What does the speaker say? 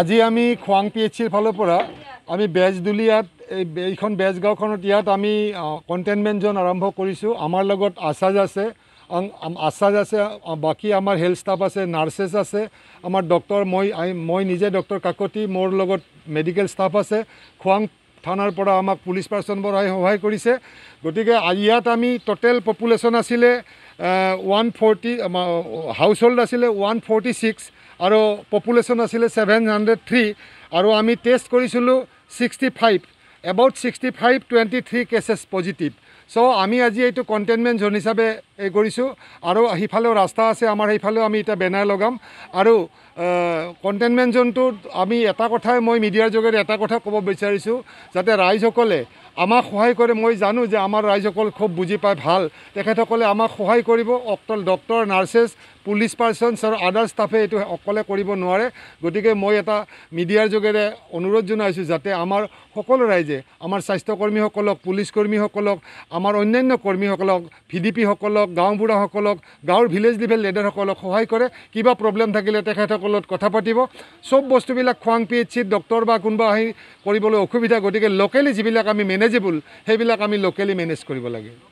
আজি আমি খোৱাং পি এইচ চিৰ ফালৰ পৰা আমি বেজদুলিয়াত এই এইখন বেজগাঁওখনত ইয়াত আমি কণ্টেইনমেণ্ট জোন আৰম্ভ কৰিছোঁ আমাৰ লগত আছাজ আছে আছাজ আছে বাকী আমাৰ হেল্থ ষ্টাফ আছে নাৰ্ছেছ আছে আমাৰ ডক্টৰ মই মই নিজে ডক্টৰ কাকতি মোৰ লগত মেডিকেল ষ্টাফ আছে খোৱাং থানাৰ পৰা আমাক পুলিচ পাৰ্চনবোৰে সহায় কৰিছে গতিকে ইয়াত আমি ট'টেল পপুলেশ্যন আছিলে ওৱান ফৰ্টি হোল্ড আছিলে ওৱান ফৰ্টি ছিক্স আৰু পপুলেশ্যন আছিলে ছেভেন হাণ্ড্ৰেড থ্ৰী আৰু আমি টেষ্ট কৰিছিলোঁ sixty five about sixty five twenty three cases positive so' আমি আজি এইটো কণ্টেইনমেণ্ট জোন হিচাপে এই কৰিছোঁ আৰু সিফালেও ৰাস্তা আছে আমাৰ সেইফালেও আমি এতিয়া বেনাৰ লগাম আৰু কণ্টেইনমেণ্ট জোনটোত আমি এটা কথাই মই মিডিয়াৰ যোগেৰে এটা কথা ক'ব বিচাৰিছোঁ যাতে ৰাইজসকলে আমাক সহায় কৰে মই জানো যে আমাৰ ৰাইজসকল খুব বুজি পায় ভাল তেখেতসকলে আমাক সহায় কৰিব অকল ডক্টৰ নাৰ্ছেছ পুলিচ পাৰ্চনছ আৰু আদাৰ ষ্টাফে এইটো অকলে কৰিব নোৱাৰে গতিকে মই এটা মিডিয়াৰ যোগেৰে অনুৰোধ জনাইছোঁ যাতে আমাৰ সকলো ৰাইজে আমাৰ স্বাস্থ্যকৰ্মীসকলক পুলিচ কৰ্মীসকলক আমাৰ অন্যান্য কৰ্মীসকলক ভি ডি পিসকলক হওক গাঁওবুঢ়াসকলক গাঁৱৰ ভিলেজ লেভেল লিডাৰসকলক সহায় কৰে কিবা প্ৰব্লেম থাকিলে তেখেতসকলৰ কথা পাতিব চব বস্তুবিলাক খোৱাং পি এইচ চিত ডক্তৰ বা কোনোবা আহি কৰিবলৈ অসুবিধা গতিকে লোকেলি যিবিলাক আমি মেনেজেবল সেইবিলাক আমি লোকেলি মেনেজ কৰিব লাগে